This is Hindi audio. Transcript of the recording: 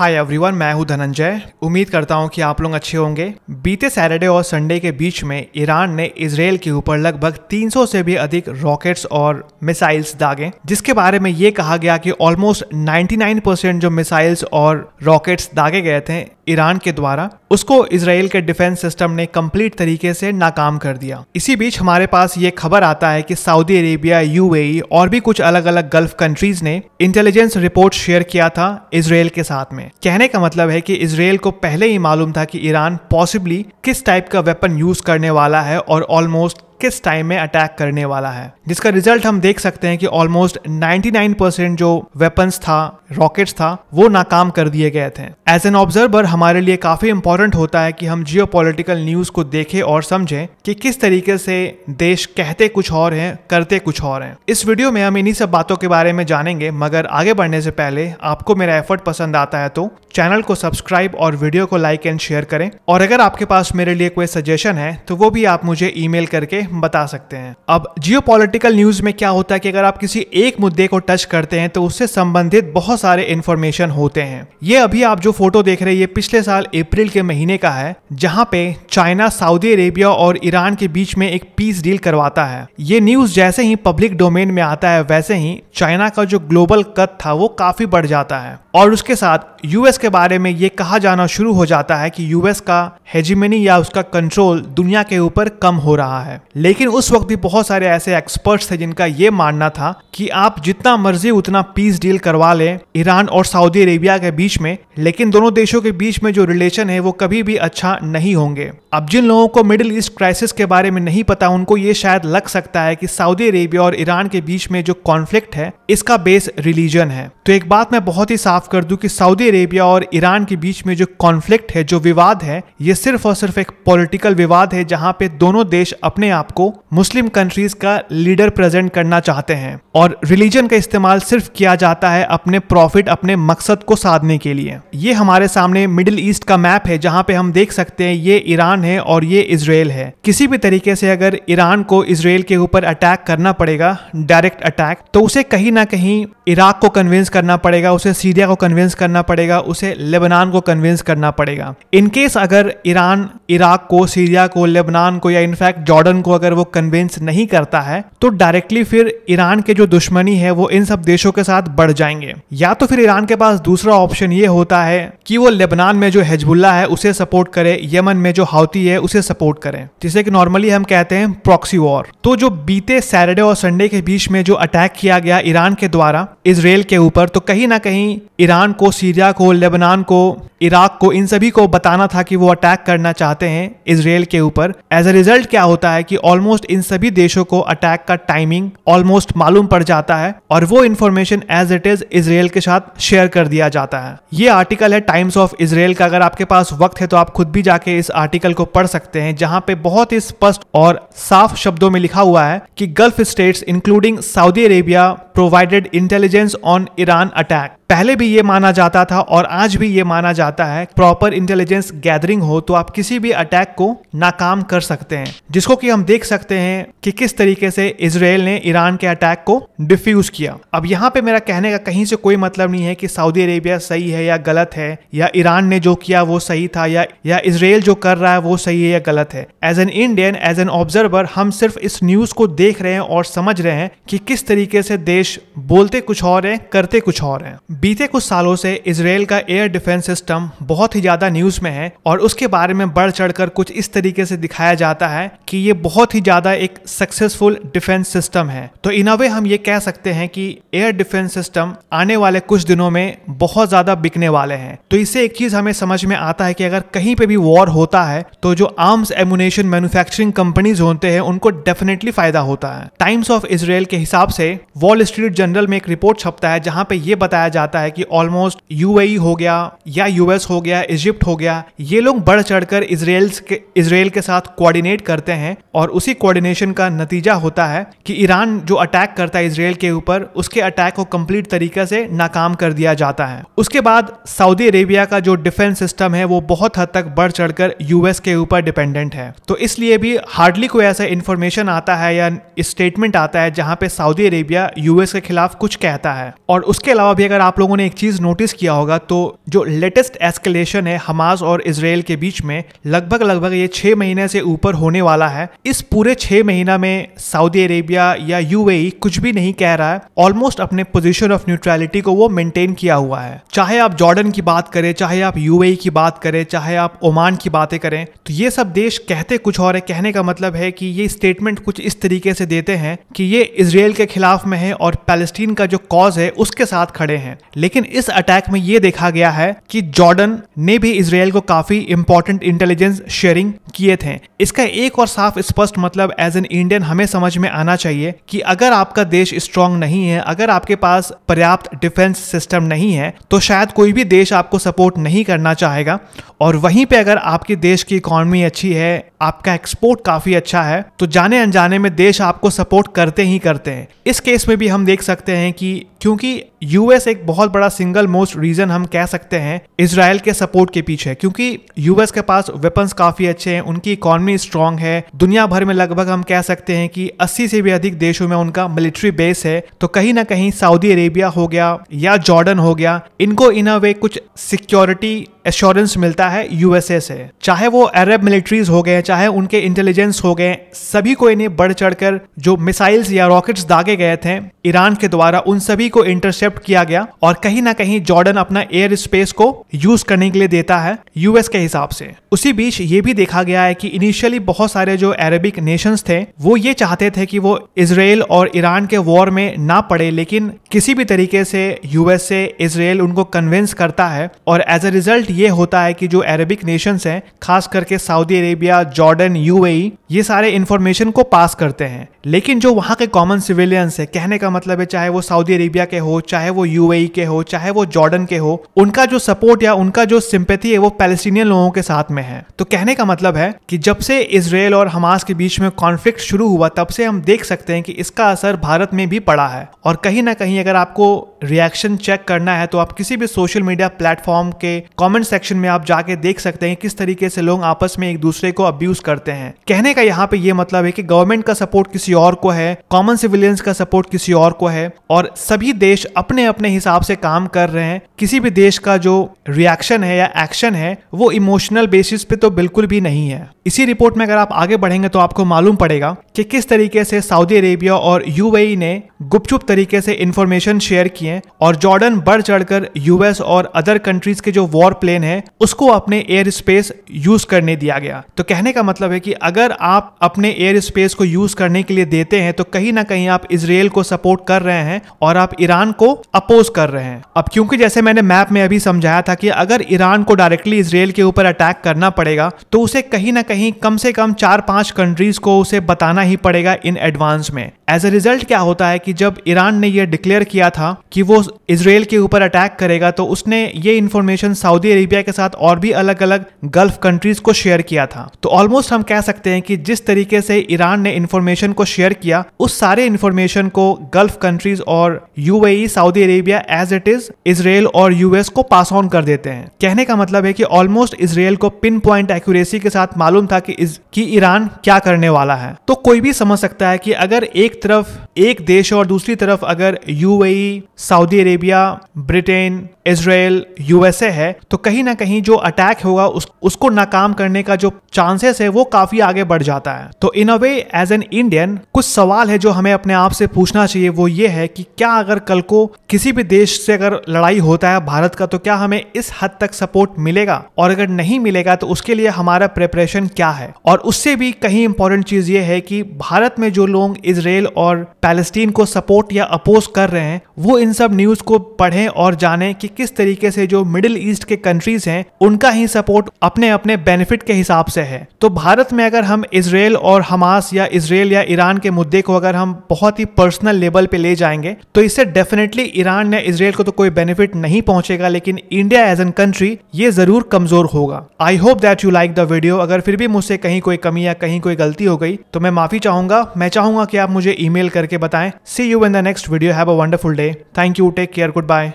हाय एवरीवन मैं हूं धनंजय उम्मीद करता हूं कि आप लोग अच्छे होंगे बीते सैटरडे और संडे के बीच में ईरान ने इसराइल के ऊपर लगभग 300 से भी अधिक रॉकेट्स और मिसाइल्स दागे जिसके बारे में ये कहा गया कि ऑलमोस्ट 99 परसेंट जो मिसाइल्स और रॉकेट्स दागे गए थे ईरान के द्वारा उसको इसराइल के डिफेंस सिस्टम ने कंप्लीट तरीके से नाकाम कर दिया इसी बीच हमारे पास ये खबर आता है कि सऊदी अरेबिया यूएई और भी कुछ अलग अलग गल्फ कंट्रीज ने इंटेलिजेंस रिपोर्ट शेयर किया था इसराइल के साथ में कहने का मतलब है कि इसराइल को पहले ही मालूम था कि ईरान पॉसिबली किस टाइप का वेपन यूज करने वाला है और ऑलमोस्ट किस टाइम में अटैक करने वाला है जिसका रिजल्ट हम देख सकते हैं कि ऑलमोस्ट 99% जो वेपन्स था रॉकेट्स था वो नाकाम कर दिए गए थे एज एन ऑब्जर्वर हमारे लिए काफी इंपॉर्टेंट होता है कि हम जियो न्यूज को देखें और समझें कि किस तरीके से देश कहते कुछ और हैं करते कुछ और हैं इस वीडियो में हम इन्हीं सब बातों के बारे में जानेंगे मगर आगे बढ़ने से पहले आपको मेरा एफर्ट पसंद आता है तो चैनल को सब्सक्राइब और वीडियो को लाइक एंड शेयर करें और अगर आपके पास मेरे लिए कोई सजेशन है तो वो भी आप मुझे ईमेल करके बता सकते हैं अब जियो न्यूज में क्या होता है कि अगर आप किसी एक मुद्दे को टच करते हैं तो उससे संबंधित बहुत सारे इन्फॉर्मेशन होते हैं ये अभी आप जो फोटो देख रहे हैं ये पिछले साल अप्रैल के महीने का है जहाँ पे चाइना सऊदी अरेबिया और ईरान के बीच में एक पीस डील करवाता है ये न्यूज जैसे ही पब्लिक डोमेन में आता है वैसे ही चाइना का जो ग्लोबल कद था वो काफी बढ़ जाता है और उसके साथ यूएस के बारे में ये कहा जाना शुरू हो जाता है कि यूएस का हेजिमनी या उसका कंट्रोल दुनिया के ऊपर कम हो रहा है लेकिन उस वक्त भी बहुत सारे ऐसे एक्सपर्ट्स थे जिनका ये मानना था कि आप जितना मर्जी उतना पीस डील करवा लें ईरान और सऊदी अरेबिया के बीच में लेकिन दोनों देशों के बीच में जो रिलेशन है वो कभी भी अच्छा नहीं होंगे अब जिन लोगों को मिडिल ईस्ट क्राइसिस के बारे में नहीं पता उनको ये शायद लग सकता है कि सऊदी अरेबिया और ईरान के बीच में जो कॉन्फ्लिक्ट है इसका बेस रिलीजन है तो एक बात मैं बहुत ही साफ कर दूं कि सऊदी अरेबिया और ईरान के बीच में जो कॉन्फ्लिक्ट है जो विवाद है ये सिर्फ और सिर्फ एक पॉलिटिकल विवाद है जहाँ पे दोनों देश अपने आप को मुस्लिम कंट्रीज का लीडर प्रेजेंट करना चाहते हैं और रिलीजन का इस्तेमाल सिर्फ किया जाता है अपने प्रॉफिट अपने मकसद को साधने के लिए ये हमारे सामने मिडिल ईस्ट का मैप है जहाँ पे हम देख सकते हैं ये ईरान है और ये इसराइल है किसी भी तरीके से अगर ईरान को इसराइल के ऊपर अटैक करना पड़ेगा डायरेक्ट अटैक तो उसे कहीं ना कहीं इराक को कन्विंस करना पड़ेगा उसे सीरिया को कन्विंस करना पड़ेगा उसे लेबनान को कन्विंस करना पड़ेगा इनकेस अगर ईरान इराक को सीरिया को लेबनान को या इनफैक्ट जॉर्डन को अगर वो कन्विंस नहीं करता है तो डायरेक्टली फिर ईरान के जो दुश्मनी है वो इन सब देशों के साथ बढ़ जाएंगे या तो फिर ईरान के पास दूसरा ऑप्शन ये होता है कि वो लेबनान में जो हिजबुल्ला है उसे सपोर्ट करे यमन में जो हाउती है उसे सपोर्ट करें जिसे कि नॉर्मली हम कहते हैं प्रॉक्सी वॉर तो जो बीते सैटरडे और संडे के बीच में जो अटैक किया गया ईरान के द्वारा इसराइल के ऊपर तो कहीं ना कहीं ईरान को सीरिया को लेबनान को इराक को इन सभी को बताना था कि वो अटैक करना चाहते हैं इसराइल के ऊपर एज ए रिजल्ट क्या होता है कि ऑलमोस्ट इन सभी देशों को अटैक का टाइमिंग ऑलमोस्ट मालूम पड़ जाता है और वो information as it is Israel के साथ शेयर कर दिया जाता है ये आर्टिकल है टाइम्स ऑफ इसराइल का अगर आपके पास वक्त है तो आप खुद भी जाके इस आर्टिकल को पढ़ सकते हैं जहाँ पे बहुत ही स्पष्ट और साफ शब्दों में लिखा हुआ है की Gulf states including Saudi Arabia provided intelligence on Iran attack पहले भी ये माना जाता था और आज भी ये माना जाता है प्रॉपर इंटेलिजेंस गैदरिंग हो तो आप किसी भी अटैक को नाकाम कर सकते हैं जिसको कि हम देख सकते हैं कि किस तरीके से इसराइल ने ईरान के अटैक को डिफ्यूज किया अब यहाँ पे मेरा कहने का कहीं से कोई मतलब नहीं है कि सऊदी अरेबिया सही है या गलत है या ईरान ने जो किया वो सही था या या इसराइल जो कर रहा है वो सही है या गलत है as an Indian as an observer हम सिर्फ इस न्यूज को देख रहे हैं और समझ रहे हैं कि किस तरीके से देश बोलते कुछ और हैं करते कुछ और हैं बीते कुछ सालों से इसराइल का एयर डिफेंस सिस्टम बहुत ही ज्यादा न्यूज में है और उसके बारे में बढ़ चढ़कर कुछ इस तरीके से दिखाया जाता है कि ये बहुत ही ज्यादा एक सक्सेसफुल डिफेंस सिस्टम है तो इन अवे हम ये कह सकते हैं कि एयर डिफेंस सिस्टम आने वाले कुछ दिनों में बहुत ज्यादा बिकने वाले हैं तो इससे एक चीज हमें समझ में आता है कि अगर कहीं पे भी वॉर होता है तो जो आर्म्स एमुनेशन मैन्युफैक्चरिंग कंपनीज होते हैं उनको डेफिनेटली फायदा होता है टाइम्स ऑफ इसराइल के हिसाब से वॉल स्ट्रीट जर्नल में एक रिपोर्ट छपता है जहां पे ये बताया जाता जाता है कि ऑलमोस्ट यूएई e हो गया या यूएस हो गया इजिप्ट हो गया ये लोग बढ़ चढ़कर इसराइल के इसराइल के साथ कोऑर्डिनेट करते हैं और उसी कोऑर्डिनेशन का नतीजा होता है कि ईरान जो अटैक करता है इसराइल के ऊपर उसके अटैक को कंप्लीट तरीके से नाकाम कर दिया जाता है उसके बाद सऊदी अरेबिया का जो डिफेंस सिस्टम है वो बहुत हद तक बढ़ चढ़कर यूएस के ऊपर डिपेंडेंट है तो इसलिए भी हार्डली कोई ऐसा इन्फॉर्मेशन आता है या स्टेटमेंट आता है जहां पे सऊदी अरेबिया यूएस के खिलाफ कुछ कहता है और उसके अलावा भी अगर आप लोगों ने एक चीज़ नोटिस किया होगा तो जो लेटेस्ट एस्केलेशन है हमास और इसराइल के बीच में लगभग लगभग ये छह महीने से ऊपर होने वाला है इस पूरे छह महीना में सऊदी अरेबिया या यूएई कुछ भी नहीं कह रहा है ऑलमोस्ट अपने पोजिशन ऑफ न्यूट्रैलिटी को वो मेंटेन किया हुआ है चाहे आप जॉर्डन की बात करें चाहे आप यूएई की बात करें चाहे आप ओमान की बातें करें तो ये सब देश कहते कुछ और है कहने का मतलब है कि ये स्टेटमेंट कुछ इस तरीके से देते हैं कि ये इसराइल के खिलाफ में है और पैलेस्टीन का जो कॉज है उसके साथ खड़े हैं लेकिन इस अटैक में यह देखा गया है कि जॉर्डन ने भी इसराइल को काफी इंपॉर्टेंट इंटेलिजेंस शेयरिंग किए थे इसका एक और साफ स्पष्ट मतलब एज एन इंडियन हमें समझ में आना चाहिए कि अगर आपका देश स्ट्रांग नहीं है अगर आपके पास पर्याप्त डिफेंस सिस्टम नहीं है तो शायद कोई भी देश आपको सपोर्ट नहीं करना चाहेगा और वहीं पे अगर आपके देश की इकॉनमी अच्छी है आपका एक्सपोर्ट काफ़ी अच्छा है तो जाने अनजाने में देश आपको सपोर्ट करते ही करते हैं इस केस में भी हम देख सकते हैं कि क्योंकि यूएस एक बहुत बड़ा सिंगल मोस्ट रीजन हम कह सकते हैं इसराइल के सपोर्ट के पीछे क्योंकि यूएस के पास वेपन्स काफी अच्छे हैं उनकी इकॉनमी स्ट्रांग है दुनिया भर में लगभग हम कह सकते हैं कि 80 से भी अधिक देशों में उनका मिलिट्री बेस है तो कहीं ना कहीं सऊदी अरेबिया हो गया या जॉर्डन हो गया इनको इन अ वे कुछ सिक्योरिटी एश्योरेंस मिलता है यूएसए से चाहे वो अरब मिलिट्रीज हो गए चाहे उनके इंटेलिजेंस हो गए सभी को इन्हें बढ़ चढ़कर जो मिसाइल्स या रॉकेट्स दागे गए थे ईरान के द्वारा उन सभी को इंटरसेप्ट किया गया और कहीं ना कहीं जॉर्डन अपना एयर स्पेस को यूज करने के लिए देता है यूएस के हिसाब से उसी बीच ये भी देखा गया है कि इनिशियली बहुत सारे जो अरेबिक नेशंस थे वो ये चाहते थे कि वो इसराइल और ईरान के वॉर में ना पड़े लेकिन किसी भी तरीके से यूएसए इसराइल उनको कन्विंस करता है और एज अ रिजल्ट ये होता है कि जो अरेबिक नेशंस हैं खास करके सऊदी अरेबिया जॉर्डन यूएई ये सारे इन्फॉर्मेशन को पास करते हैं लेकिन जो वहाँ के कॉमन सिविलियंस है कहने का मतलब है चाहे वो सऊदी अरेबिया के हो चाहे वो यूएई के हो चाहे वो जॉर्डन के हो उनका जो सपोर्ट या उनका जो सिंपथी है वो पैलेस्टीनियन लोगों के साथ में है तो कहने का मतलब है कि जब से इसराइल और हमास के बीच में कॉन्फ्लिक्ट शुरू हुआ तब से हम देख सकते हैं कि इसका असर भारत में भी पड़ा है और कहीं ना कहीं अगर आपको रिएक्शन चेक करना है तो आप किसी भी सोशल मीडिया प्लेटफॉर्म के कॉमेंट कमेंट सेक्शन में आप जाके देख सकते हैं किस तरीके से लोग आपस में एक दूसरे को अब्यूज करते हैं कहने का यहाँ पे ये मतलब है कि गवर्नमेंट का सपोर्ट किसी और को है कॉमन सिविलियंस का सपोर्ट किसी और को है और सभी देश अपने अपने हिसाब से काम कर रहे हैं किसी भी देश का जो रिएक्शन है या एक्शन है वो इमोशनल बेसिस पे तो बिल्कुल भी नहीं है इसी रिपोर्ट में अगर आप आगे बढ़ेंगे तो आपको मालूम पड़ेगा कि किस तरीके से सऊदी अरेबिया और यूएई e ने गुपचुप तरीके से इंफॉर्मेशन शेयर किए और जॉर्डन बढ़ चढ़कर यूएस और अदर कंट्रीज के जो वॉर प्ले प्लेन है उसको अपने एयर स्पेस यूज करने दिया गया तो कहने का मतलब है कि अगर आप अपने एयर स्पेस को यूज करने के लिए देते हैं तो कहीं ना कहीं आप इसराइल को सपोर्ट कर रहे हैं और आप ईरान को अपोज कर रहे हैं अब क्योंकि जैसे मैंने मैप में अभी समझाया था कि अगर ईरान को डायरेक्टली इसराइल के ऊपर अटैक करना पड़ेगा तो उसे कहीं ना कहीं कम से कम चार पांच कंट्रीज को उसे बताना ही पड़ेगा इन एडवांस में एज अ रिजल्ट क्या होता है कि जब ईरान ने यह डिक्लेयर किया था कि वो इसराइल के ऊपर अटैक करेगा तो उसने ये इन्फॉर्मेशन सऊदी अरेबिया के साथ और भी अलग अलग गल्फ कंट्रीज को शेयर किया था तो ऑलमोस्ट हम कह सकते हैं कि जिस तरीके से ईरान ने इन्फॉर्मेशन को शेयर किया उस सारे इन्फॉर्मेशन को गल्फ कंट्रीज और UAE Saudi Arabia as it is Israel और यूएस को पास ऑन कर देते हैं कहने का मतलब है कि ऑलमोस्ट इसराइल को पिन पॉइंट एक्यूरेसी के साथ मालूम था कि इस, कि ईरान क्या करने वाला है तो कोई भी समझ सकता है कि अगर एक तरफ एक देश और दूसरी तरफ अगर UAE Saudi Arabia Britain Israel USA है तो कहीं ना कहीं जो अटैक होगा उस, उसको नाकाम करने का जो चांसेस है वो काफी आगे बढ़ जाता है तो in a way as an Indian कुछ सवाल है जो हमें अपने आप से पूछना चाहिए वो ये है कि क्या अगर कल को किसी भी देश से अगर लड़ाई होता है भारत का तो क्या हमें इस हद तक सपोर्ट मिलेगा और अगर नहीं मिलेगा तो उसके लिए हमारा प्रिपरेशन क्या है और उससे भी कहीं इंपॉर्टेंट चीज ये है कि भारत में जो लोग इसराइल और पैलेस्टीन को सपोर्ट या अपोज कर रहे हैं वो इन सब न्यूज को पढ़ें और जानें कि किस तरीके से जो मिडिल ईस्ट के कंट्री कंट्रीज हैं उनका ही सपोर्ट अपने अपने बेनिफिट के हिसाब से है तो भारत में अगर हम इसराइल और हमास या इसराइल या ईरान के मुद्दे को अगर हम बहुत ही पर्सनल लेवल पे ले जाएंगे तो इससे डेफिनेटली ईरान या इसराइल को तो कोई बेनिफिट नहीं पहुंचेगा लेकिन इंडिया एज एन कंट्री ये जरूर कमजोर होगा I hope that you like the video अगर फिर भी मुझसे कहीं कोई कमी या कहीं कोई गलती हो गई तो मैं माफी चाहूंगा मैं चाहूंगा कि आप मुझे ईमेल करके बताएं see you in the next video have a wonderful day thank you take care good bye